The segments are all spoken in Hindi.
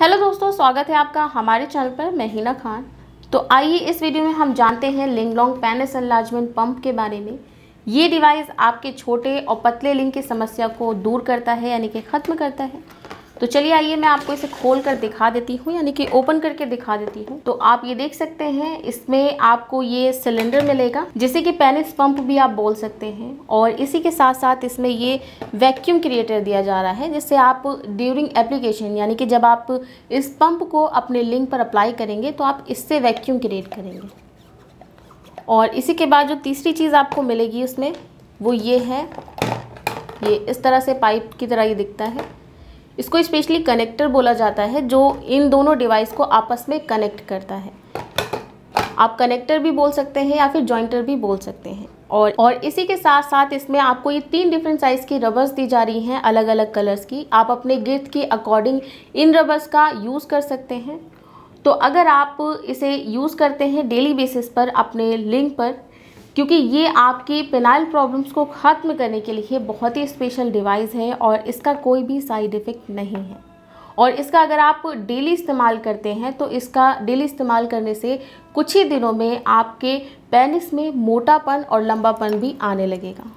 हेलो दोस्तों स्वागत है आपका हमारे चैनल पर मैं हिना खान तो आइए इस वीडियो में हम जानते हैं लिंगलोंग पैनस एनलार्जमेंट पंप के बारे में ये डिवाइस आपके छोटे और पतले लिंग की समस्या को दूर करता है यानी कि ख़त्म करता है तो चलिए आइए मैं आपको इसे खोल कर दिखा देती हूँ यानी कि ओपन करके दिखा देती हूँ तो आप ये देख सकते हैं इसमें आपको ये सिलेंडर मिलेगा जिसे कि पेनिस पंप भी आप बोल सकते हैं और इसी के साथ साथ इसमें ये वैक्यूम क्रिएटर दिया जा रहा है जिससे आप ड्यूरिंग एप्लीकेशन यानी कि जब आप इस पंप को अपने लिंक पर अप्लाई करेंगे तो आप इससे वैक्यूम क्रिएट करेंगे और इसी के बाद जो तीसरी चीज़ आपको मिलेगी उसमें वो ये है ये इस तरह से पाइप की तरह ये दिखता है इसको स्पेशली कनेक्टर बोला जाता है जो इन दोनों डिवाइस को आपस में कनेक्ट करता है आप कनेक्टर भी बोल सकते हैं या फिर जॉइंटर भी बोल सकते हैं और और इसी के साथ साथ इसमें आपको ये तीन डिफरेंट साइज़ की रबर्स दी जा रही हैं अलग अलग कलर्स की आप अपने गिफ्ट के अकॉर्डिंग इन रबर्स का यूज़ कर सकते हैं तो अगर आप इसे यूज़ करते हैं डेली बेसिस पर अपने लिंक पर क्योंकि ये आपके पेनाइल प्रॉब्लम्स को ख़त्म करने के लिए बहुत ही स्पेशल डिवाइस है और इसका कोई भी साइड इफ़ेक्ट नहीं है और इसका अगर आप डेली इस्तेमाल करते हैं तो इसका डेली इस्तेमाल करने से कुछ ही दिनों में आपके पेनिस में मोटापन और लंबापन भी आने लगेगा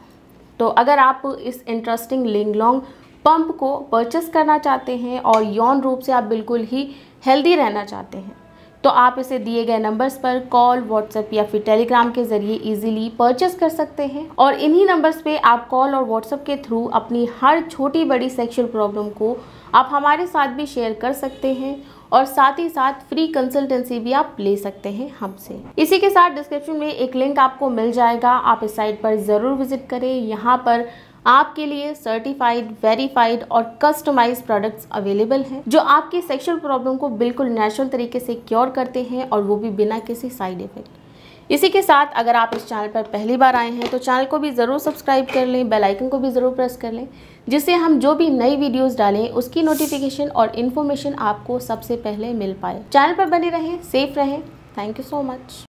तो अगर आप इस इंटरेस्टिंग लिंगलोंग पंप को परचेस करना चाहते हैं और यौन रूप से आप बिल्कुल ही हेल्दी रहना चाहते हैं तो आप इसे दिए गए नंबर्स पर कॉल व्हाट्सएप या फिर टेलीग्राम के जरिए इजीली परचेस कर सकते हैं और इन्हीं नंबर्स पे आप कॉल और व्हाट्सएप के थ्रू अपनी हर छोटी बड़ी सेक्शुअल प्रॉब्लम को आप हमारे साथ भी शेयर कर सकते हैं और साथ ही साथ फ्री कंसल्टेंसी भी आप ले सकते हैं हमसे इसी के साथ डिस्क्रिप्शन में एक लिंक आपको मिल जाएगा आप इस साइट पर ज़रूर विजिट करें यहाँ पर आपके लिए सर्टिफाइड वेरीफाइड और कस्टमाइज प्रोडक्ट्स अवेलेबल हैं जो आपके सेक्सुअल प्रॉब्लम को बिल्कुल नेचुरल तरीके से क्योर करते हैं और वो भी बिना किसी साइड इफेक्ट इसी के साथ अगर आप इस चैनल पर पहली बार आए हैं तो चैनल को भी ज़रूर सब्सक्राइब कर लें बेल आइकन को भी ज़रूर प्रेस कर लें जिससे हम जो भी नई वीडियोस डालें उसकी नोटिफिकेशन और इन्फॉर्मेशन आपको सबसे पहले मिल पाए चैनल पर बने रहें सेफ रहें थैंक यू सो मच